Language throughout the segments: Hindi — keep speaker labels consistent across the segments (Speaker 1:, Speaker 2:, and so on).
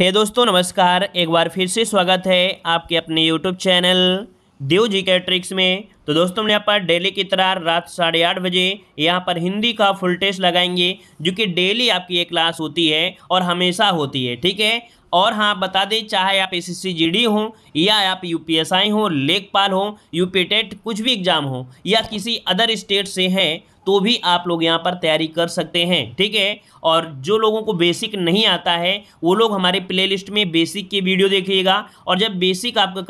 Speaker 1: हे hey दोस्तों नमस्कार एक बार फिर से स्वागत है आपके अपने यूट्यूब चैनल देव जी के ट्रिक्स में तो दोस्तों हम यहाँ पर डेली की तरह रात साढ़े आठ बजे यहाँ पर हिंदी का फुल टेस्ट लगाएंगे जो कि डेली आपकी ये क्लास होती है और हमेशा होती है ठीक है और हाँ बता दें चाहे आप एस एस सी हों या आप यू पी एस आई हों लेखपाल हों यू पी टेट कुछ भी एग्ज़ाम हो या किसी अदर स्टेट से हैं तो भी आप लोग यहाँ पर तैयारी कर सकते हैं ठीक है और जो लोगों को बेसिक नहीं आता है वो लोग हमारे प्लेलिस्ट में बेसिक की वीडियो देखिएगा और जब बेसिक आपका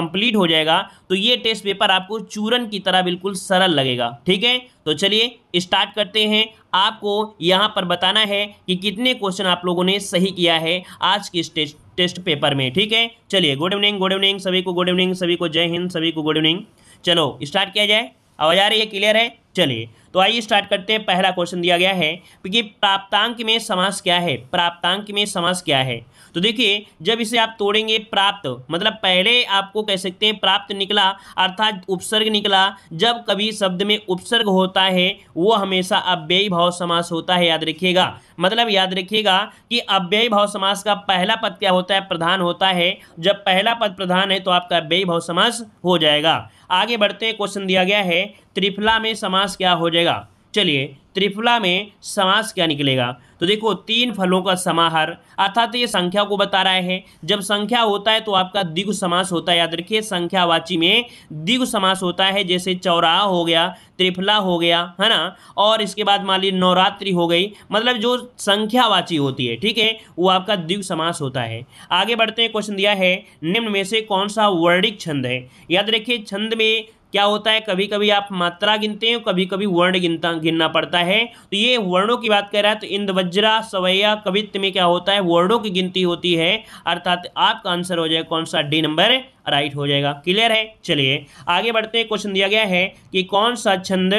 Speaker 1: कंप्लीट हो जाएगा तो ये टेस्ट पेपर आपको चूरन की तरह बिल्कुल सरल लगेगा ठीक है तो चलिए स्टार्ट करते हैं आपको यहाँ पर बताना है कि कितने क्वेश्चन आप लोगों ने सही किया है आज के टेस्ट टेस्ट पेपर में ठीक है चलिए गुड इवनिंग गुड इवनिंग सभी को गुड इवनिंग सभी को जय हिंद सभी को गुड इवनिंग चलो स्टार्ट किया जाए आवाज़ आ रही है क्लियर है चलिए तो आइए स्टार्ट करते हैं पहला क्वेश्चन दिया गया है कि प्राप्तांक में समास क्या है प्राप्तांक में समास क्या है तो देखिए जब इसे आप तोड़ेंगे प्राप्त मतलब पहले आपको कह सकते हैं प्राप्त निकला अर्थात उपसर्ग निकला जब कभी शब्द में उपसर्ग होता है वो हमेशा अव्ययी भाव समास होता है याद रखिएगा मतलब याद रखिएगा कि अव्ययी भाव समास का पहला पद क्या होता है प्रधान होता है जब पहला पद प्रधान है तो आपका अव्यय भाव समास हो जाएगा आगे बढ़ते क्वेश्चन दिया गया है त्रिफला में समास क्या हो जाएगा चलिए त्रिफला में समास क्या निकलेगा तो देखो तीन फलों का समाहार अर्थात ये संख्या को बता रहा है जब संख्या होता है तो आपका दिगु समास होता है याद रखिए संख्यावाची में दिगु समास होता है जैसे चौराहा हो गया त्रिफला हो गया है ना और इसके बाद मान लीजिए नवरात्रि हो गई मतलब जो संख्यावाची होती है ठीक है वो आपका दिगु समास होता है आगे बढ़ते हैं क्वेश्चन दिया है निम्न में से कौन सा वर्णिक छंद है याद रखिए छंद में क्या होता है कभी कभी आप मात्रा गिनते हैं कभी कभी वर्ण गिनता गिनना पड़ता है तो ये वर्णों की बात कर रहा है तो इंद वज्रा सवैया कवित्व में क्या होता है वर्णों की गिनती होती है अर्थात आपका आंसर हो जाएगा कौन सा डी नंबर राइट हो जाएगा क्लियर है चलिए आगे बढ़ते हैं क्वेश्चन दिया गया है कि कौन सा छंद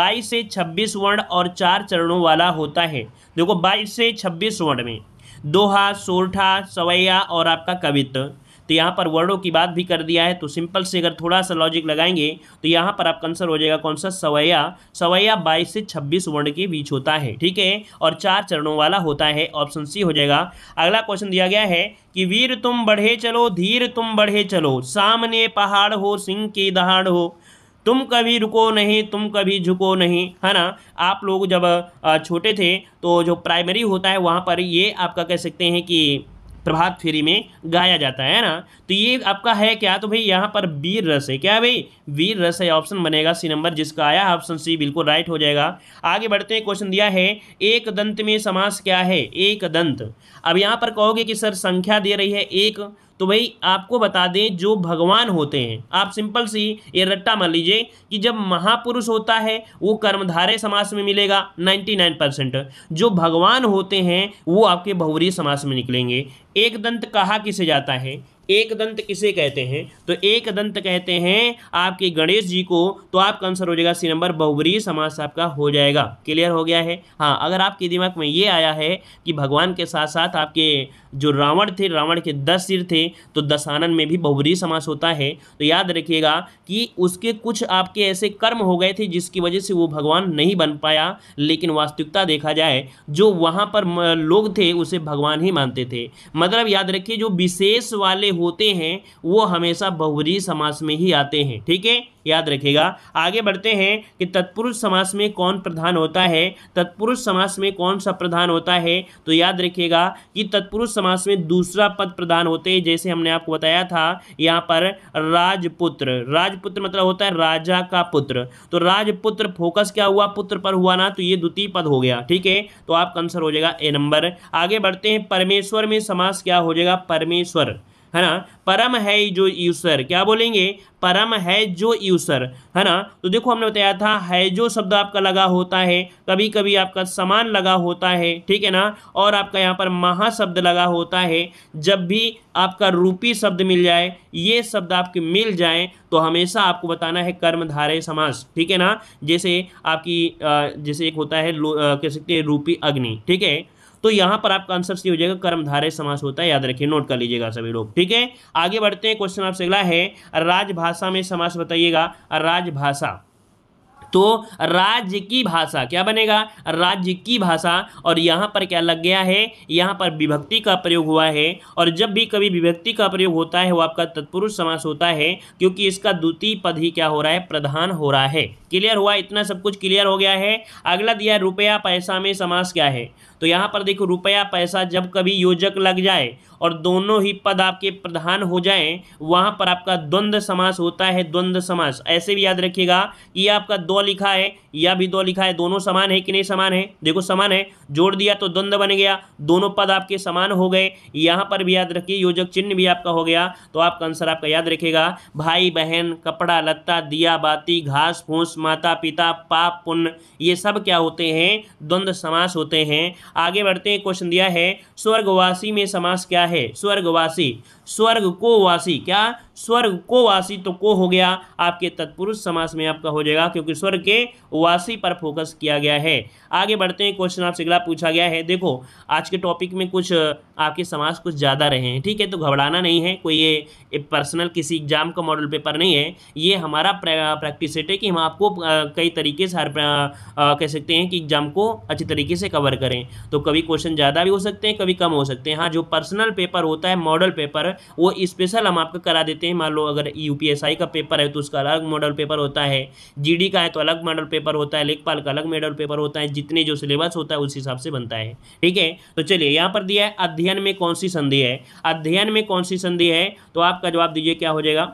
Speaker 1: बाईस से छब्बीस वर्ण और चार चरणों वाला होता है देखो बाईस से छब्बीस वर्ण में दोहा सोरठा सवैया और आपका कवित्व तो यहाँ पर वर्डों की बात भी कर दिया है तो सिंपल से अगर थोड़ा सा लॉजिक लगाएंगे तो यहाँ पर आपका आंसर हो जाएगा कौन सा सवैया सवैया बाईस से छब्बीस वर्ण के बीच होता है ठीक है और चार चरणों वाला होता है ऑप्शन सी हो जाएगा अगला क्वेश्चन दिया गया है कि वीर तुम बढ़े चलो धीर तुम बढ़े चलो सामने पहाड़ हो सिंह के दहाड़ हो तुम कभी रुको नहीं तुम कभी झुको नहीं है ना आप लोग जब छोटे थे तो जो प्राइमरी होता है वहाँ पर ये आपका कह सकते हैं कि प्रभात फेरी में गाया जाता है ना तो ये आपका है क्या तो भाई यहाँ पर वीर रस है क्या भाई वीर रस है ऑप्शन बनेगा सी नंबर जिसका आया ऑप्शन सी बिल्कुल राइट हो जाएगा आगे बढ़ते हैं क्वेश्चन दिया है एक दंत में समास क्या है एक दंत अब यहाँ पर कहोगे कि सर संख्या दे रही है एक तो भाई आपको बता दें जो भगवान होते हैं आप सिंपल सी ये रट्टा मान लीजिए कि जब महापुरुष होता है वो कर्मधारे समास में मिलेगा 99 परसेंट जो भगवान होते हैं वो आपके बहुवरीय समास में निकलेंगे एक दंत कहा किसे जाता है एक दंत किसे कहते हैं तो एक दंत कहते हैं आपके गणेश जी को तो आपका आंसर हो जाएगा सी नंबर बहुवरी समास आपका हो जाएगा क्लियर हो गया है हाँ अगर आपके दिमाग में ये आया है कि भगवान के साथ साथ आपके जो रावण थे रावण के दस सिर थे तो दसानन में भी बहुवरी समास होता है तो याद रखिएगा कि उसके कुछ आपके ऐसे कर्म हो गए थे जिसकी वजह से वो भगवान नहीं बन पाया लेकिन वास्तविकता देखा जाए जो वहाँ पर लोग थे उसे भगवान ही मानते थे मतलब याद रखिए जो विशेष वाले होते हैं वो हमेशा बहुवरी समास में ही आते हैं ठीक है याद रखेगा आगे बढ़ते हैं कि तत्पुरुष समास में कौन प्रधान होता है तत्पुरुष समास में कौन सा प्रधान होता है तो याद रखिएगा कि तत्पुरुष समास में दूसरा पद प्रधान होते हैं जैसे हमने आपको बताया था यहाँ पर राजपुत्र राजपुत्र मतलब होता है राजा का पुत्र तो राजपुत्र फोकस क्या हुआ पुत्र पर हुआ ना तो ये द्वितीय पद हो गया ठीक है तो आपका आंसर हो जाएगा ए नंबर आगे बढ़ते हैं परमेश्वर में समास क्या हो जाएगा परमेश्वर है ना परम है जो यूसर क्या बोलेंगे परम है जो यूसर है ना तो देखो हमने बताया था है जो शब्द आपका लगा होता है कभी कभी आपका समान लगा होता है ठीक है ना और आपका यहाँ पर महाशब्द लगा होता है जब भी आपका रूपी शब्द मिल जाए ये शब्द आपके मिल जाए तो हमेशा आपको बताना है कर्मधारय समास ठीक है ना जैसे आपकी जैसे एक होता है कह सकते हैं रूपी अग्नि ठीक है तो यहां पर आपका आंसर सी हो जाएगा कर्मधारय समास होता है याद रखिए नोट कर लीजिएगा सभी लोग ठीक है आगे बढ़ते हैं क्वेश्चन आपसे अगला है राजभाषा में समास बताइएगा राजभाषा तो राज्य की भाषा क्या बनेगा राज्य की भाषा और यहाँ पर क्या लग गया है यहाँ पर विभक्ति का प्रयोग हुआ है और जब भी कभी विभक्ति का प्रयोग होता है वो आपका तत्पुरुष समास होता है क्योंकि इसका द्वितीय पद ही क्या हो रहा है प्रधान हो रहा है क्लियर हुआ इतना सब कुछ क्लियर हो गया है अगला दिया रुपया पैसा में समास क्या है तो यहाँ पर देखो रुपया पैसा जब कभी योजक लग जाए और दोनों ही पद आपके प्रधान हो जाए वहाँ पर आपका द्वंद्व समास होता है द्वंद्व समास ऐसे भी याद रखिएगा ये आपका दो लिखा है या भी दो लिखा है दोनों समान है कि नहीं समान है देखो समान है जोड़ दिया तो द्वंद बन गया दोनों पद आपके समान हो गए यहाँ पर भी याद रखिए योजक चिन्ह भी आपका हो गया तो आपका आंसर आपका याद रखेगा भाई बहन कपड़ा लत्ता दिया बाती घास फूस माता पिता पाप पुण्य ये सब क्या होते हैं द्वंद्व समास होते हैं आगे बढ़ते हैं क्वेश्चन दिया है स्वर्गवासी में समास क्या है स्वर्गवासी स्वर्ग को वासी क्या स्वर्ग को वासी तो को हो गया आपके तत्पुरुष समास में आपका हो जाएगा क्योंकि स्वर्ग के वासी पर फोकस किया गया है आगे बढ़ते हैं क्वेश्चन आपसे अगला पूछा गया है देखो आज के टॉपिक में कुछ आपके समाज कुछ ज़्यादा रहे हैं ठीक है तो घबराना नहीं है कोई ये पर्सनल किसी एग्जाम का मॉडल पेपर नहीं है ये हमारा प्रैक्टिस सेट है कि हम आपको कई तरीके से हर कह सकते हैं कि एग्जाम को अच्छी तरीके से कवर करें तो कभी क्वेश्चन ज़्यादा भी हो सकते हैं कभी कम हो सकते हैं हाँ जो पर्सनल पेपर होता है मॉडल पेपर वो स्पेशल हम आपका करा देते हैं मान लो अगर यू का पेपर है तो उसका अलग मॉडल पेपर होता है जी का है तो अलग मॉडल पेपर होता है लेखपाल का अलग मॉडल पेपर होता है जितने जो सिलेबस होता है उस हिसाब से बनता है ठीक है तो चलिए यहाँ पर दिया है अध्ययन में कौन सी संधि है अध्ययन में कौन सी संधि है तो आपका जवाब दीजिए क्या हो जाएगा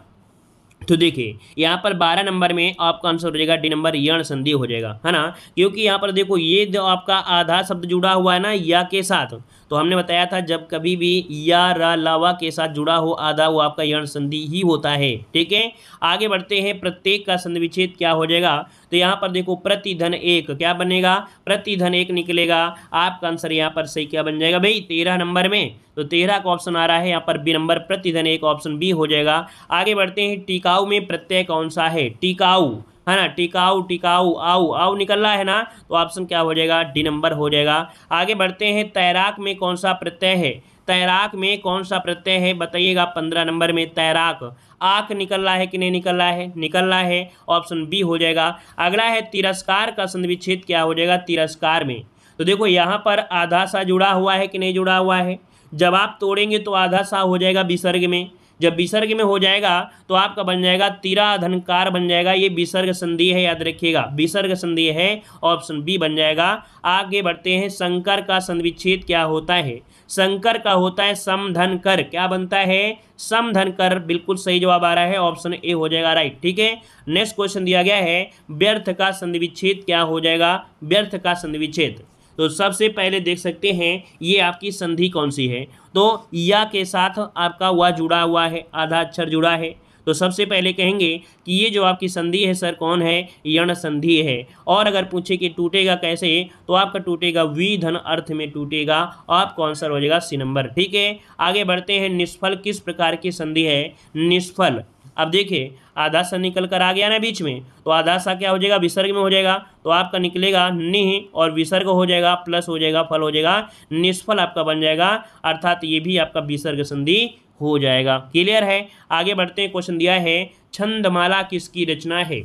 Speaker 1: तो देखिए यहाँ पर बारह नंबर में आपका आंसर हो जाएगा डी नंबर यण संधि हो जाएगा है ना क्योंकि यहाँ पर देखो ये जो आपका आधा शब्द जुड़ा हुआ है ना या के साथ तो हमने बताया था जब कभी भी या रा लावा के साथ जुड़ा हो आधा वो आपका यण संधि ही होता है ठीक है आगे बढ़ते हैं प्रत्येक का संधि विच्छेद क्या हो जाएगा तो यहाँ पर देखो प्रतिधन एक क्या बनेगा प्रतिधन एक निकलेगा आपका आंसर यहाँ पर सही क्या बन जाएगा भाई तेरह नंबर में तो तेरह का ऑप्शन आ रहा है यहाँ पर बी नंबर प्रतिधन एक ऑप्शन बी हो जाएगा आगे बढ़ते हैं टिकाऊ में प्रत्यय कौन सा है टिकाऊ है ना टिकाऊ टिकाऊ आऊ आऊ निकल रहा है ना तो ऑप्शन क्या हो जाएगा डी नंबर हो जाएगा आगे बढ़ते हैं तैराक में कौन सा प्रत्यय है तैराक में कौन सा प्रत्यय है बताइएगा पंद्रह नंबर में तैराक आँख निकल रहा है कि नहीं निकल रहा है निकल रहा है ऑप्शन बी हो जाएगा अगला है तिरस्कार का संधिविच्छेद क्या हो जाएगा तिरस्कार में तो देखो यहाँ पर आधा सा जुड़ा हुआ है कि नहीं जुड़ा हुआ है जब आप तोड़ेंगे तो आधा सा हो जाएगा विसर्ग में जब विसर्ग में हो जाएगा तो आपका बन जाएगा धनकार बन जाएगा ये विसर्ग संधि है याद रखिएगा विसर्ग संधि है ऑप्शन बी बन जाएगा आगे बढ़ते हैं शंकर का संविच्छेद क्या होता है शंकर का होता है समधन कर क्या बनता है समधन कर बिल्कुल सही जवाब आ रहा है ऑप्शन ए हो जाएगा राइट ठीक है नेक्स्ट क्वेश्चन दिया गया है व्यर्थ का संधिविच्छेद क्या हो जाएगा व्यर्थ का संधिविच्छेद तो सबसे पहले देख सकते हैं ये आपकी संधि कौन सी है तो या के साथ आपका वह जुड़ा हुआ है आधा अक्षर जुड़ा है तो सबसे पहले कहेंगे कि ये जो आपकी संधि है सर कौन है यण संधि है और अगर पूछे कि टूटेगा कैसे तो आपका टूटेगा वी धन अर्थ में टूटेगा आपका आंसर हो जाएगा सी नंबर ठीक है आगे बढ़ते हैं निष्फल किस प्रकार की संधि है निष्फल अब देखिए आधा सा निकल कर आ गया ना बीच में तो आधा सा क्या हो जाएगा विसर्ग में हो जाएगा तो आपका निकलेगा निह और विसर्ग हो जाएगा प्लस हो जाएगा फल हो जाएगा निष्फल आपका बन जाएगा अर्थात ये भी आपका विसर्ग संधि हो जाएगा क्लियर है आगे बढ़ते हैं क्वेश्चन दिया है छंदमाला किसकी रचना है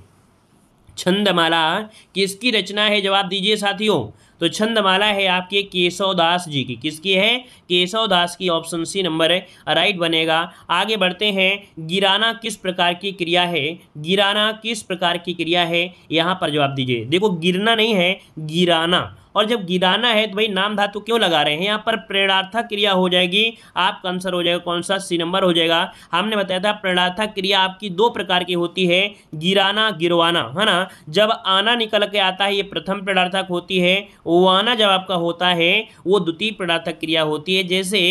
Speaker 1: छंदमाला किसकी रचना है जवाब दीजिए साथियों तो छंदमाला है आपकी केशवदास जी की किसकी है केशवदास की ऑप्शन सी नंबर है राइट बनेगा आगे बढ़ते हैं गिराना किस प्रकार की क्रिया है गिराना किस प्रकार की क्रिया है यहाँ पर जवाब दीजिए देखो गिरना नहीं है गिराना और जब गिराना है तो भाई नाम धातु क्यों लगा रहे हैं यहाँ पर प्रेरणार्थक क्रिया हो जाएगी आपका आंसर हो जाएगा कौन सा सी नंबर हो जाएगा हमने बताया था प्रेरणार्थक क्रिया आपकी दो प्रकार की होती है गिराना गिरवाना है ना जब आना निकल के आता है ये प्रथम प्रेरणार्थक होती है वाना जब आपका होता है वो द्वितीय प्रेरणार्थक क्रिया होती है जैसे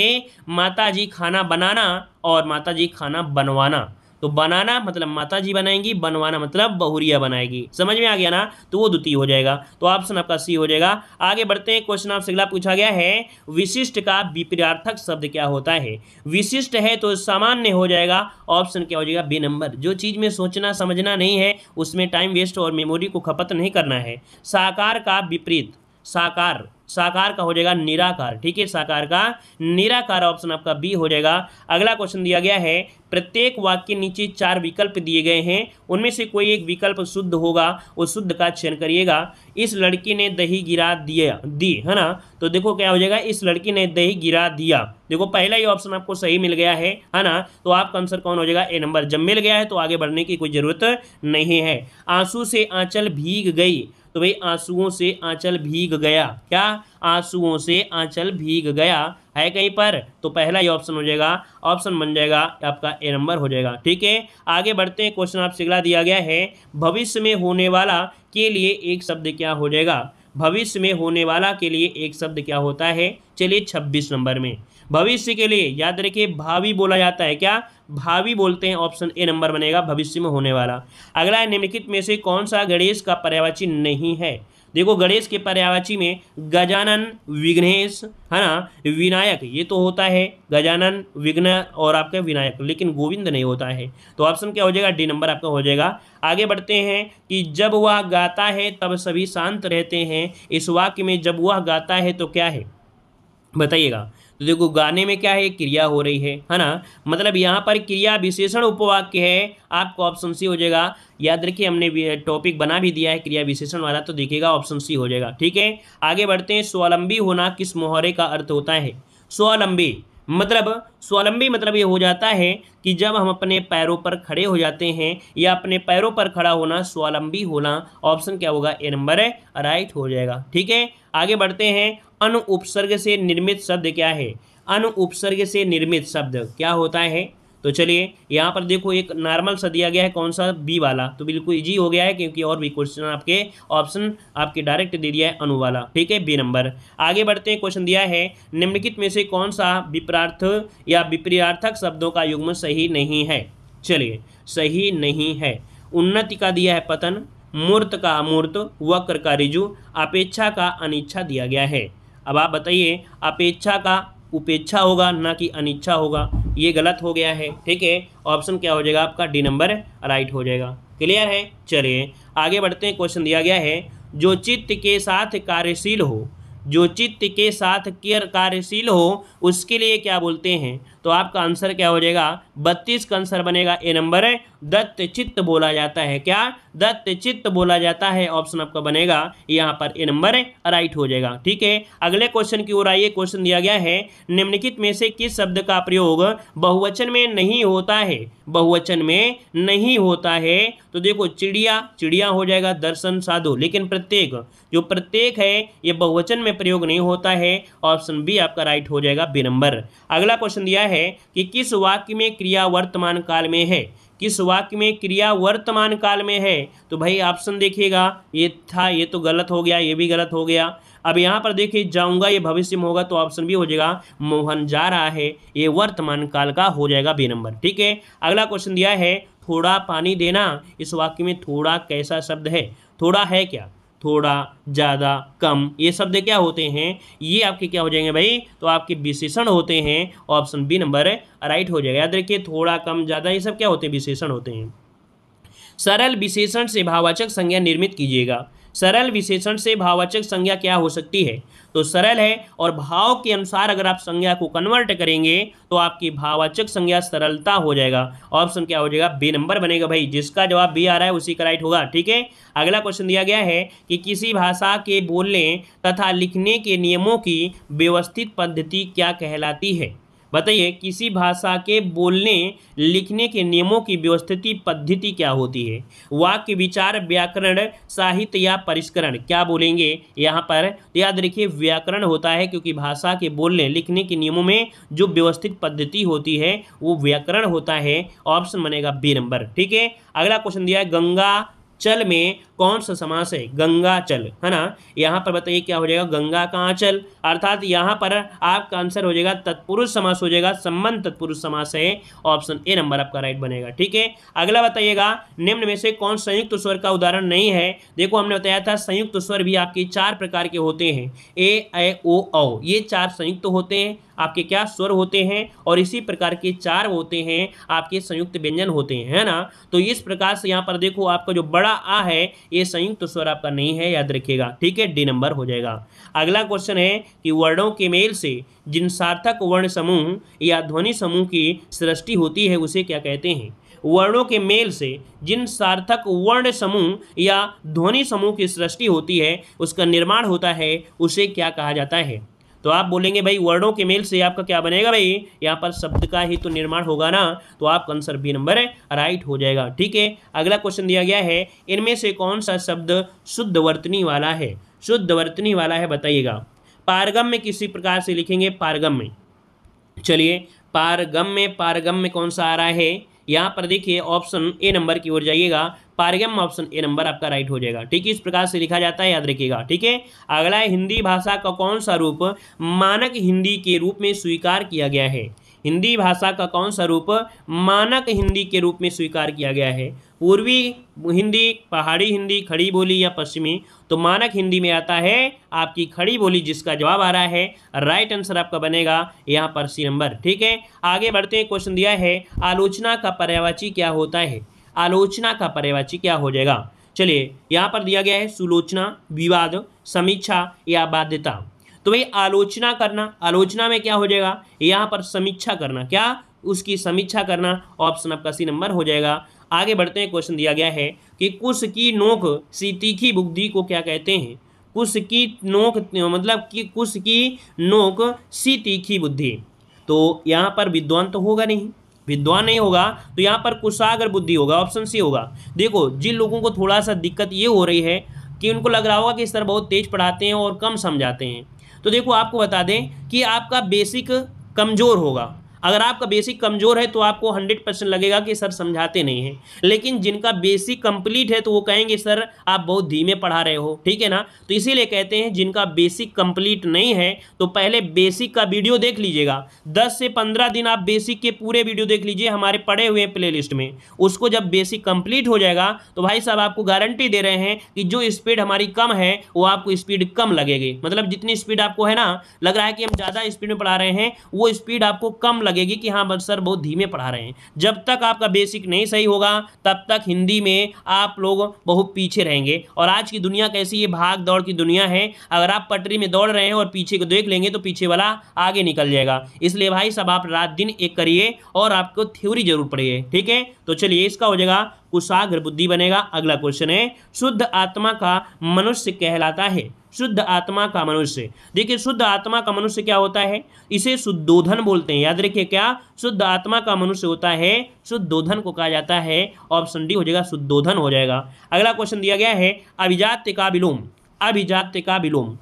Speaker 1: माता जी खाना बनाना और माता जी खाना बनवाना तो बनाना मतलब माता जी बनाएंगी बनवाना मतलब बहुरिया बनाएगी समझ में आ गया ना तो वो द्वितीय हो जाएगा तो ऑप्शन आपका सी हो जाएगा आगे बढ़ते हैं क्वेश्चन आपसे अगला पूछा गया है विशिष्ट का विपरार्थक शब्द क्या होता है विशिष्ट है तो सामान्य हो जाएगा ऑप्शन क्या हो जाएगा बी नंबर जो चीज़ में सोचना समझना नहीं है उसमें टाइम वेस्ट और मेमोरी को खपत नहीं करना है साकार का विपरीत साकार साकार का हो जाएगा निराकार ठीक है साकार का निराकार ऑप्शन आपका बी हो जाएगा अगला क्वेश्चन दिया गया है प्रत्येक वाक्य के नीचे चार विकल्प दिए गए हैं उनमें से कोई एक विकल्प शुद्ध होगा वो शुद्ध का चयन करिएगा इस लड़की ने दही गिरा दिया दी है ना तो देखो क्या हो जाएगा इस लड़की ने दही गिरा दिया देखो पहला ही ऑप्शन आपको सही मिल गया है है ना तो आपका आंसर कौन हो जाएगा ए नंबर जब मिल गया है तो आगे बढ़ने की कोई ज़रूरत नहीं है आंसू से आंचल भीग गई तो भाई आंसुओं से आंचल भीग गया क्या आंसुओं से आंचल भीग गया है कहीं पर तो पहला ये ऑप्शन हो जाएगा ऑप्शन बन जाएगा आपका ए नंबर हो जाएगा ठीक है आगे बढ़ते हैं क्वेश्चन आपसे अगला दिया गया है भविष्य में होने वाला के लिए एक शब्द क्या हो जाएगा भविष्य में होने वाला के लिए एक शब्द क्या होता है चलिए छब्बीस नंबर में भविष्य के लिए याद रखिए भावी बोला जाता है क्या भावी बोलते हैं ऑप्शन ए नंबर बनेगा भविष्य में होने वाला अगला है निम्नलिखित में से कौन सा गणेश का पर्यावाची नहीं है देखो गणेश के पर्यावाची में गजानन विघ्नेश है ना विनायक ये तो होता है गजानन विघ्न और आपका विनायक लेकिन गोविंद नहीं होता है तो ऑप्शन क्या हो जाएगा डी नंबर आपका हो जाएगा आगे बढ़ते हैं कि जब वह गाता है तब सभी शांत रहते हैं इस वाक्य में जब वह गाता है तो क्या है बताइएगा तो देखो गाने में क्या है क्रिया हो रही है है ना मतलब यहाँ पर क्रिया विशेषण उपवाक्य है आपको ऑप्शन सी हो जाएगा याद रखिए हमने टॉपिक बना भी दिया है क्रिया विशेषण वाला तो देखिएगा ऑप्शन सी हो जाएगा ठीक है आगे बढ़ते हैं स्वावलंबी होना किस मोहरे का अर्थ होता है स्वावलंबी मतलब स्वावलंबी मतलब ये हो जाता है कि जब हम अपने पैरों पर खड़े हो जाते हैं या अपने पैरों पर खड़ा होना स्वावलंबी होना ऑप्शन क्या होगा ए नंबर है राइट हो जाएगा ठीक है आगे बढ़ते हैं अनु उपसर्ग से निर्मित शब्द क्या है अनु उपसर्ग से निर्मित शब्द क्या होता है तो चलिए यहाँ पर देखो एक नॉर्मल सा दिया गया है कौन सा बी वाला तो बिल्कुल इजी हो गया है क्योंकि और भी क्वेश्चन आपके ऑप्शन आपके डायरेक्ट दे दिया है अनु वाला ठीक है बी नंबर आगे बढ़ते हैं क्वेश्चन दिया है निम्नलिखित में से कौन सा विपरार्थ या विप्रियार्थक शब्दों का युग्म सही नहीं है चलिए सही नहीं है उन्नति का दिया है पतन मूर्त का अमूर्त वक्र का रिजु अपेक्षा का अनिच्छा दिया गया है अब आप बताइए अपेक्षा का उपेक्षा होगा ना कि अनिच्छा होगा ये गलत हो गया है ठीक है ऑप्शन क्या हो जाएगा आपका डी नंबर राइट हो जाएगा क्लियर है चलिए आगे बढ़ते हैं क्वेश्चन दिया गया है जो चित्त के साथ कार्यशील हो जो चित्त के साथ कार्यशील हो उसके लिए क्या बोलते हैं तो आपका आंसर क्या हो जाएगा बत्तीस का आंसर बनेगा ए नंबर दत्त चित्त बोला जाता है क्या दत्त चित्त बोला जाता है ऑप्शन आपका बनेगा यहाँ पर ए नंबर राइट हो जाएगा ठीक है अगले क्वेश्चन की ओर आइए क्वेश्चन दिया गया है निम्नलिखित में से किस शब्द का प्रयोग बहुवचन में नहीं होता है बहुवचन में नहीं होता है तो देखो चिड़िया चिड़िया हो जाएगा दर्शन साधु लेकिन प्रत्येक जो प्रत्येक है ये बहुवचन में प्रयोग नहीं होता है ऑप्शन बी आपका राइट हो जाएगा बी नंबर अगला क्वेश्चन दिया है कि किस वाक्य में क्रिया वर्तमान काल में है किस वाक्य में क्रिया वर्तमान काल में है तो भाई ऑप्शन देखिएगा ये था ये तो गलत हो गया ये भी गलत हो गया अब यहाँ पर देखिए जाऊंगा ये भविष्य में होगा तो ऑप्शन भी हो जाएगा मोहन जा रहा है ये वर्तमान काल का हो जाएगा बी नंबर ठीक है अगला क्वेश्चन दिया है थोड़ा पानी देना इस वाक्य में थोड़ा कैसा शब्द है थोड़ा है क्या थोड़ा ज़्यादा कम ये शब्द क्या होते हैं ये आपके क्या हो जाएंगे भाई तो आपके विशेषण होते हैं ऑप्शन बी नंबर राइट हो जाएगा याद रखिए थोड़ा कम ज़्यादा ये सब क्या होते हैं विशेषण होते हैं सरल विशेषण से भावाचक संज्ञा निर्मित कीजिएगा सरल विशेषण से भावाचक संज्ञा क्या हो सकती है तो सरल है और भाव के अनुसार अगर आप संज्ञा को कन्वर्ट करेंगे तो आपकी भावाचक संज्ञा सरलता हो जाएगा ऑप्शन क्या हो जाएगा बी नंबर बनेगा भाई जिसका जवाब बी आ रहा है उसी का राइट होगा ठीक है अगला क्वेश्चन दिया गया है कि किसी भाषा के बोलने तथा लिखने के नियमों की व्यवस्थित पद्धति क्या कहलाती है बताइए किसी भाषा के बोलने लिखने के नियमों की व्यवस्थिति पद्धति क्या होती है वाक्य विचार व्याकरण साहित्य या परिष्करण क्या बोलेंगे यहाँ पर तो याद रखिए व्याकरण होता है क्योंकि भाषा के बोलने लिखने के नियमों में जो व्यवस्थित पद्धति होती है वो व्याकरण होता है ऑप्शन बनेगा बी नंबर ठीक है अगला क्वेश्चन दिया है गंगा चल में कौन सा समास है गंगा चल है ना यहाँ पर बताइए क्या हो जाएगा गंगा का आंचल अर्थात यहाँ पर आपका आंसर हो जाएगा तत्पुरुष समास हो जाएगा संबंध तत्पुरुष समास है ऑप्शन ए नंबर आपका राइट बनेगा ठीक है अगला बताइएगा निम्न में से कौन संयुक्त स्वर का उदाहरण नहीं है देखो हमने बताया था संयुक्त स्वर भी आपके चार प्रकार के होते हैं ए ए ओ ओ ये चार संयुक्त होते हैं आपके क्या स्वर होते हैं और इसी प्रकार के चार होते हैं आपके संयुक्त व्यंजन होते हैं है ना तो इस प्रकार से यहाँ पर देखो आपका जो बड़ा आ है ये संयुक्त स्वर आपका नहीं है याद रखिएगा ठीक है डी नंबर हो जाएगा अगला क्वेश्चन है कि वर्णों के मेल से जिन सार्थक वर्ण समूह या ध्वनि समूह की सृष्टि होती है उसे क्या कहते हैं वर्णों के मेल से जिन सार्थक वर्ण समूह या ध्वनि समूह की सृष्टि होती है उसका निर्माण होता है उसे क्या कहा जाता है तो आप बोलेंगे भाई वर्डों के मेल से आपका क्या बनेगा भाई यहाँ पर शब्द का ही तो निर्माण होगा ना तो आपका आंसर बी नंबर राइट हो जाएगा ठीक है अगला क्वेश्चन दिया गया है इनमें से कौन सा शब्द शुद्ध वर्तनी वाला है शुद्ध वर्तनी वाला है बताइएगा पारगम में किसी प्रकार से लिखेंगे पारगम में चलिए पारगम में पारगम में कौन सा आ रहा है यहाँ पर देखिए ऑप्शन ए नंबर की ओर जाइएगा पारगम ऑप्शन ए नंबर आपका राइट हो जाएगा ठीक है इस प्रकार से लिखा जाता है याद रखिएगा ठीक है अगला है हिंदी भाषा का कौन सा रूप मानक हिंदी के रूप में स्वीकार किया गया है हिंदी भाषा का कौन सा रूप मानक हिंदी के रूप में स्वीकार किया गया है पूर्वी हिंदी पहाड़ी हिंदी खड़ी बोली या पश्चिमी तो मानक हिंदी में आता है आपकी खड़ी बोली जिसका जवाब आ रहा है राइट आंसर आपका बनेगा यहाँ पर सी नंबर ठीक है आगे बढ़ते हैं क्वेश्चन दिया है आलोचना का पर्यावाची क्या होता है आलोचना का पर्यवाची क्या हो जाएगा चलिए यहाँ पर दिया गया है सुलोचना विवाद समीक्षा या बाध्यता तो भाई आलोचना करना आलोचना में क्या हो जाएगा यहाँ पर समीक्षा करना क्या उसकी समीक्षा करना ऑप्शन आपका सी नंबर हो जाएगा आगे बढ़ते हैं क्वेश्चन दिया गया है कि कुश की नोक सी तीखी बुद्धि को क्या कहते हैं कुश की नोक मतलब कि कुश की नोक सी तीखी बुद्धि तो यहाँ पर विद्वान तो होगा नहीं विद्वान नहीं होगा तो यहाँ पर कुशागर बुद्धि होगा ऑप्शन सी होगा देखो जिन लोगों को थोड़ा सा दिक्कत ये हो रही है कि उनको लग रहा होगा कि इस तरह बहुत तेज पढ़ाते हैं और कम समझाते हैं तो देखो आपको बता दें कि आपका बेसिक कमज़ोर होगा अगर आपका बेसिक कमज़ोर है तो आपको हंड्रेड परसेंट लगेगा कि सर समझाते नहीं हैं लेकिन जिनका बेसिक कंप्लीट है तो वो कहेंगे सर आप बहुत धीमे पढ़ा रहे हो ठीक है ना तो इसीलिए कहते हैं जिनका बेसिक कंप्लीट नहीं है तो पहले बेसिक का वीडियो देख लीजिएगा दस से पंद्रह दिन आप बेसिक के पूरे वीडियो देख लीजिए हमारे पड़े हुए प्ले में उसको जब बेसिक कंप्लीट हो जाएगा तो भाई साहब आपको गारंटी दे रहे हैं कि जो स्पीड हमारी कम है वो आपको स्पीड कम लगेगी मतलब जितनी स्पीड आपको है ना लग रहा है कि हम ज़्यादा स्पीड में पढ़ा रहे हैं वो स्पीड आपको कम लगेगी कि हाँ सर बहुत धीमे पढ़ा रहे हैं जब तक आपका बेसिक नहीं सही होगा तब तक हिंदी में आप लोग बहुत पीछे रहेंगे और आज की दुनिया कैसी ये भाग दौड़ की दुनिया है अगर आप पटरी में दौड़ रहे हैं और पीछे को देख लेंगे तो पीछे वाला आगे निकल जाएगा इसलिए भाई सब आप रात दिन एक करिए और आपको थ्योरी जरूर पढ़िए ठीक है तो चलिए इसका हो जाएगा कुशाग्र बुद्धि बनेगा अगला क्वेश्चन है शुद्ध आत्मा का मनुष्य कहलाता है शुद्ध आत्मा का मनुष्य देखिए शुद्ध आत्मा का मनुष्य क्या होता है इसे शुद्धोधन बोलते हैं याद रखिए क्या शुद्ध आत्मा का मनुष्य होता है शुद्धोधन को कहा जाता है ऑप्शन डी हो जाएगा शुद्धोधन हो जाएगा अगला क्वेश्चन दिया गया है अभिजात्य का विलोम अभिजात्य का विलोम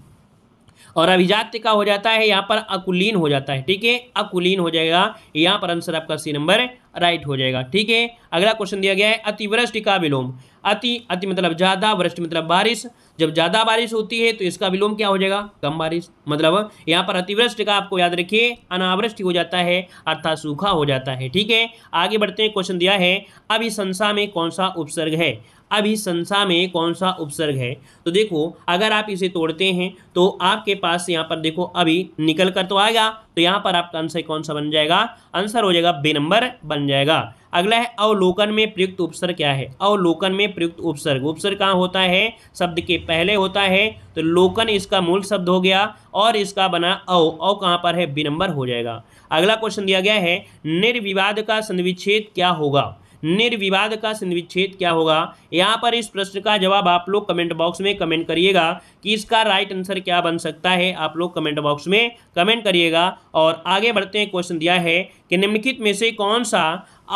Speaker 1: और अभिजात्य का हो जाता है यहाँ पर अकुलीन हो जाता है ठीक है अकुलीन हो जाएगा यहाँ पर आंसर आपका सी नंबर राइट हो जाएगा ठीक है अगला क्वेश्चन दिया गया है अतिवृष्टि का विलोम अति अति मतलब ज़्यादा वृष्टि मतलब बारिश जब ज़्यादा बारिश होती है तो इसका विलोम क्या हो जाएगा कम बारिश मतलब यहाँ पर अतिवृष्टि का आपको याद रखिए अनावृष्टि हो जाता है अर्थात सूखा हो जाता है ठीक है आगे बढ़ते हैं क्वेश्चन दिया है अभिशंसा में कौन सा उपसर्ग है अब इस संसा में कौन सा उपसर्ग है तो देखो अगर आप इसे तोड़ते हैं तो आपके पास यहाँ पर देखो अभी निकल कर तो आएगा तो यहाँ पर आपका आंसर कौन सा बन जाएगा आंसर हो जाएगा बे नंबर बन जाएगा अगला है अवलोकन में प्रयुक्त उपसर्ग क्या है अवलोकन में प्रयुक्त उपसर्ग उपसर्ग कहाँ होता है शब्द के पहले होता है तो लोकन इसका मूल शब्द हो गया और इसका बना अव अव कहाँ पर है बे नंबर हो जाएगा अगला क्वेश्चन दिया गया है निर्विवाद का संधिविच्छेद क्या होगा निर्विवाद का संधिविच्छेद क्या होगा यहाँ पर इस प्रश्न का जवाब आप लोग कमेंट बॉक्स में कमेंट करिएगा कि इसका राइट आंसर क्या बन सकता है आप लोग कमेंट बॉक्स में कमेंट करिएगा और आगे बढ़ते हैं क्वेश्चन दिया है कि निम्नलिखित में से कौन सा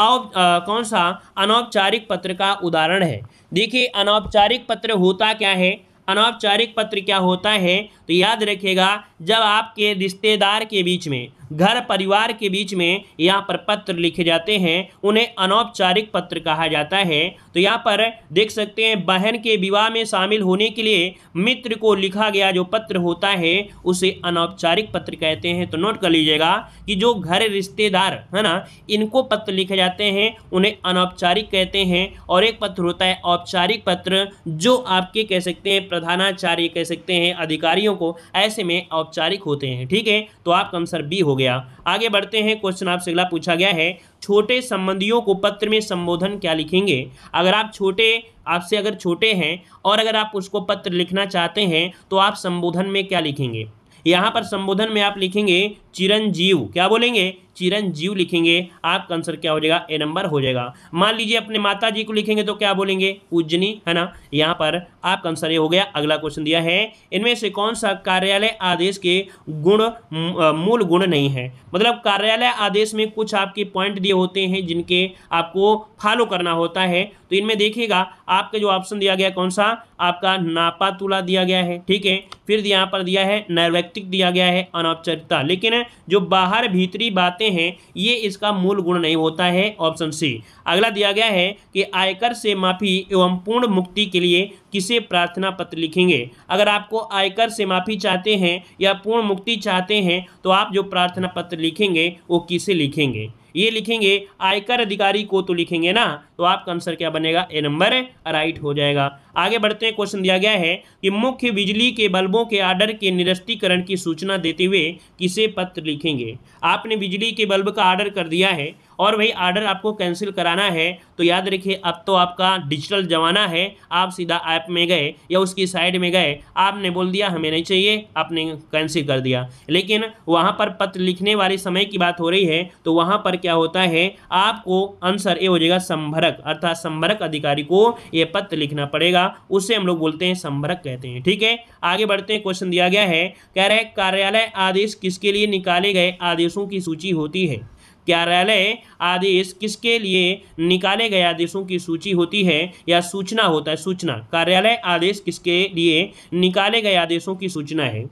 Speaker 1: औप कौन सा अनौपचारिक पत्र का उदाहरण है देखिए अनौपचारिक पत्र होता क्या है अनौपचारिक पत्र क्या होता है तो याद रखिएगा जब आपके रिश्तेदार के बीच में घर परिवार के बीच में यहाँ पर पत्र लिखे जाते हैं उन्हें अनौपचारिक पत्र कहा जाता है तो यहाँ पर देख सकते हैं बहन के विवाह में शामिल होने के लिए मित्र को लिखा गया जो पत्र होता है उसे अनौपचारिक पत्र कहते हैं तो नोट कर लीजिएगा कि जो घर रिश्तेदार है ना इनको पत्र लिखे जाते हैं उन्हें अनौपचारिक कहते हैं और एक पत्र होता है औपचारिक पत्र जो आपके कह सकते हैं प्रधानाचार्य कह सकते हैं अधिकारियों को ऐसे में औपचारिक होते हैं ठीक है तो आपका आंसर बी हो गया गया आगे बढ़ते हैं क्वेश्चन आपसे अगला पूछा गया है छोटे संबंधियों को पत्र में संबोधन क्या लिखेंगे अगर आप छोटे आपसे अगर छोटे हैं और अगर आप उसको पत्र लिखना चाहते हैं तो आप संबोधन में क्या लिखेंगे यहाँ पर संबोधन में आप लिखेंगे चिरंजीव क्या बोलेंगे चिरंजीव लिखेंगे आपका आंसर क्या हो जाएगा ए नंबर हो जाएगा मान लीजिए अपने माता जी को लिखेंगे तो क्या बोलेंगे पूजनी है ना यहाँ पर आपका आंसर ये हो गया अगला क्वेश्चन दिया है इनमें से कौन सा कार्यालय आदेश के गुण मूल गुण नहीं है मतलब कार्यालय आदेश में कुछ आपके पॉइंट दिए होते हैं जिनके आपको फॉलो करना होता है तो इनमें देखिएगा आपका जो ऑप्शन दिया गया कौन सा आपका नापा तुला दिया गया है ठीक है फिर यहाँ पर दिया है नैर्वैक्टिक दिया गया है अनौपचारिकता लेकिन जो बाहर भीतरी बातें करते हैं ये इसका मूल गुण नहीं होता है ऑप्शन सी अगला दिया गया है कि आयकर से माफ़ी एवं पूर्ण मुक्ति के लिए किसे प्रार्थना पत्र लिखेंगे अगर आपको आयकर से माफ़ी चाहते हैं या पूर्ण मुक्ति चाहते हैं तो आप जो प्रार्थना पत्र लिखेंगे वो किसे लिखेंगे ये लिखेंगे आयकर अधिकारी को तो लिखेंगे ना तो आपका आंसर क्या बनेगा ए नंबर राइट हो जाएगा आगे बढ़ते हैं क्वेश्चन दिया गया है कि मुख्य बिजली के बल्बों के आर्डर के निरस्तीकरण की सूचना देते हुए किसे पत्र लिखेंगे आपने बिजली के बल्ब का आर्डर कर दिया है और वही आर्डर आपको कैंसिल कराना है तो याद रखिए अब तो आपका डिजिटल जमाना है आप सीधा ऐप में गए या उसकी साइड में गए आपने बोल दिया हमें नहीं चाहिए आपने कैंसिल कर दिया लेकिन वहाँ पर पत्र लिखने वाले समय की बात हो रही है तो वहाँ पर क्या होता है आपको आंसर ये हो जाएगा संभर संभरक अर्थात संभरक अधिकारी को यह पत्र लिखना पड़ेगा उसे हम लोग बोलते हैं संभरक कहते हैं ठीक है आगे बढ़ते हैं क्वेश्चन दिया गया है कह रहे कार्यालय आदेश किसके लिए निकाले गए आदेशों की सूची होती है कार्यालय आदेश किसके लिए निकाले गए आदेशों की सूची होती है या सूचना होता है सूचना कार्यालय आदेश किसके लिए निकाले गए आदेशों की सूचना है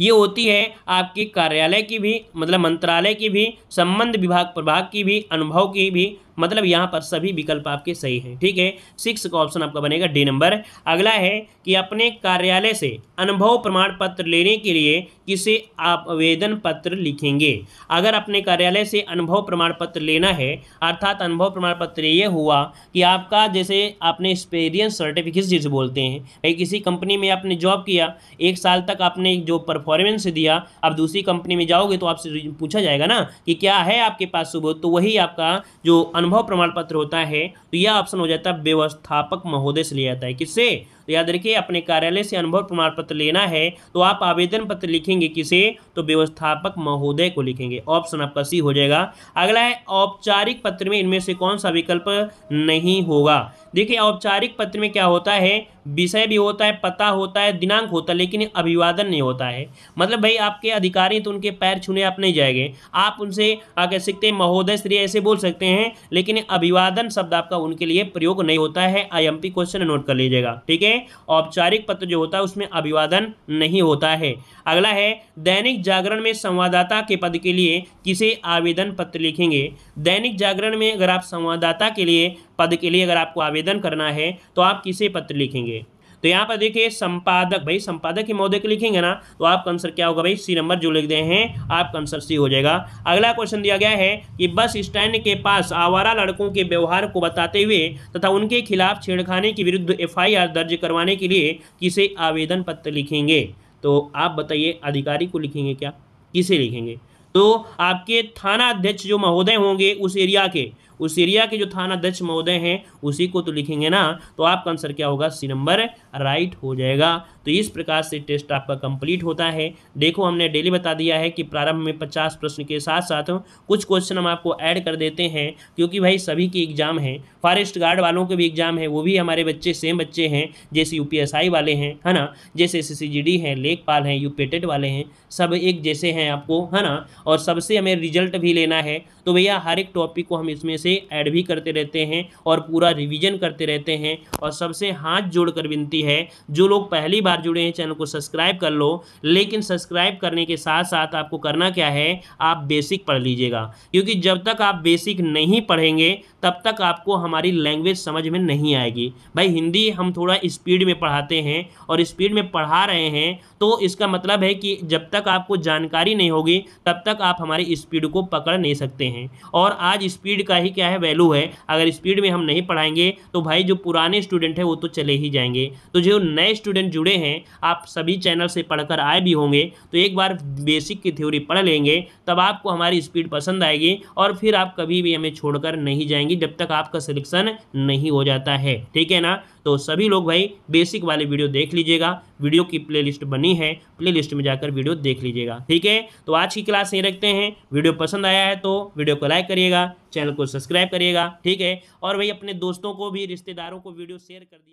Speaker 1: ये होती है आपके कार्यालय की भी मतलब मंत्रालय की भी संबंध विभाग प्रभाग की भी अनुभव की भी मतलब यहाँ पर सभी विकल्प आपके सही हैं ठीक है सिक्स का ऑप्शन आपका बनेगा डी नंबर अगला है कि अपने कार्यालय से अनुभव प्रमाण पत्र लेने के लिए किसे आप आवेदन पत्र लिखेंगे अगर अपने कार्यालय से अनुभव प्रमाण पत्र लेना है अर्थात अनुभव प्रमाण पत्र ये हुआ कि आपका जैसे आपने एक्सपीरियंस सर्टिफिकेट जिसे बोलते हैं भाई किसी कंपनी में आपने जॉब किया एक साल तक आपने जो परफॉर्मेंस दिया अब दूसरी कंपनी में जाओगे तो आपसे पूछा जाएगा ना कि क्या है आपके पास सुबह तो वही आपका जो अनुभव प्रमाण पत्र होता है तो यह ऑप्शन हो जाता है व्यवस्थापक महोदय से लिया जाता है किससे तो याद रखिए अपने कार्यालय से अनुभव प्रमाण पत्र लेना है तो आप आवेदन पत्र लिखेंगे किसे तो व्यवस्थापक महोदय को लिखेंगे ऑप्शन आपका सी हो जाएगा अगला है औपचारिक पत्र में इनमें से कौन सा विकल्प नहीं होगा देखिए औपचारिक पत्र में क्या होता है विषय भी होता है पता होता है दिनांक होता है लेकिन अभिवादन नहीं होता है मतलब भाई आपके अधिकारी तो उनके पैर छूने आप नहीं जाएंगे आप उनसे कह सकते हैं महोदय श्री ऐसे बोल सकते हैं लेकिन अभिवादन शब्द आपका उनके लिए प्रयोग नहीं होता है आईएमपी क्वेश्चन नोट कर लीजिएगा ठीक है औपचारिक पत्र जो होता है उसमें अभिवादन नहीं होता है अगला है दैनिक जागरण में संवाददाता के पद के लिए किसे आवेदन पत्र लिखेंगे दैनिक जागरण में अगर आप संवाददाता के लिए पद के लिए अगर आपको आवेदन आवेदन करना है तो आप किसे पत्र लिखेंगे तो यहाँ पर देखिए संपादक भाई संपादक के महोदय के लिखेंगे ना तो आपका आंसर क्या होगा भाई सी नंबर जो लिख दे हैं आपका आंसर सी हो जाएगा अगला क्वेश्चन दिया गया है कि बस स्टैंड के पास आवारा लड़कों के व्यवहार को बताते हुए तथा उनके खिलाफ छेड़खाने के विरुद्ध एफआईआर दर्ज करवाने के लिए किसे आवेदन पत्र लिखेंगे तो आप बताइए अधिकारी को लिखेंगे क्या किसे लिखेंगे तो आपके थाना अध्यक्ष जो महोदय होंगे उस एरिया के उस एरिया के जो थाना अध्यक्ष महोदय हैं उसी को तो लिखेंगे ना तो आपका आंसर क्या होगा सी नंबर राइट हो जाएगा तो इस प्रकार से टेस्ट आपका कंप्लीट होता है देखो हमने डेली बता दिया है कि प्रारंभ में पचास प्रश्न के साथ साथ कुछ क्वेश्चन हम आपको ऐड कर देते हैं क्योंकि भाई सभी के एग्ज़ाम हैं फॉरेस्ट गार्ड वालों के भी एग्ज़ाम है वो भी हमारे बच्चे सेम बच्चे हैं जैसे यू वाले हैं है ना जैसे एस हैं लेखपाल हैं यू e वाले हैं सब एक जैसे हैं आपको है ना और सबसे हमें रिजल्ट भी लेना है तो भैया हर एक टॉपिक को हम इसमें से से ऐड भी करते रहते हैं और पूरा रिवीजन करते रहते हैं और सबसे हाथ जोड़कर विनती है जो लोग पहली बार जुड़े हैं चैनल को सब्सक्राइब कर लो लेकिन सब्सक्राइब करने के साथ साथ आपको करना क्या है आप बेसिक पढ़ लीजिएगा क्योंकि जब तक आप बेसिक नहीं पढ़ेंगे तब तक आपको हमारी लैंग्वेज समझ में नहीं आएगी भाई हिंदी हम थोड़ा स्पीड में पढ़ाते हैं और स्पीड में पढ़ा रहे हैं तो इसका मतलब है कि जब तक आपको जानकारी नहीं होगी तब तक आप हमारी स्पीड को पकड़ नहीं सकते हैं और आज स्पीड का ही क्या है वैल्यू है अगर स्पीड में हम नहीं पढ़ाएंगे तो भाई जो पुराने स्टूडेंट हैं वो तो चले ही जाएंगे तो जो नए स्टूडेंट जुड़े हैं आप सभी चैनल से पढ़कर आए भी होंगे तो एक बार बेसिक की थ्योरी पढ़ लेंगे तब आपको हमारी स्पीड पसंद आएगी और फिर आप कभी भी हमें छोड़कर नहीं जाएंगे जाएंगी जब तक आपका सिलेक्शन नहीं हो जाता है ठीक है ना तो सभी लोग भाई बेसिक वाले वीडियो देख लीजिएगा वीडियो की प्लेलिस्ट बनी है प्लेलिस्ट में जाकर वीडियो देख लीजिएगा ठीक है तो आज की क्लास यही रखते हैं वीडियो पसंद आया है तो वीडियो को लाइक करिएगा चैनल को सब्सक्राइब करिएगा ठीक है और भाई अपने दोस्तों को भी रिश्तेदारों को वीडियो शेयर कर दिया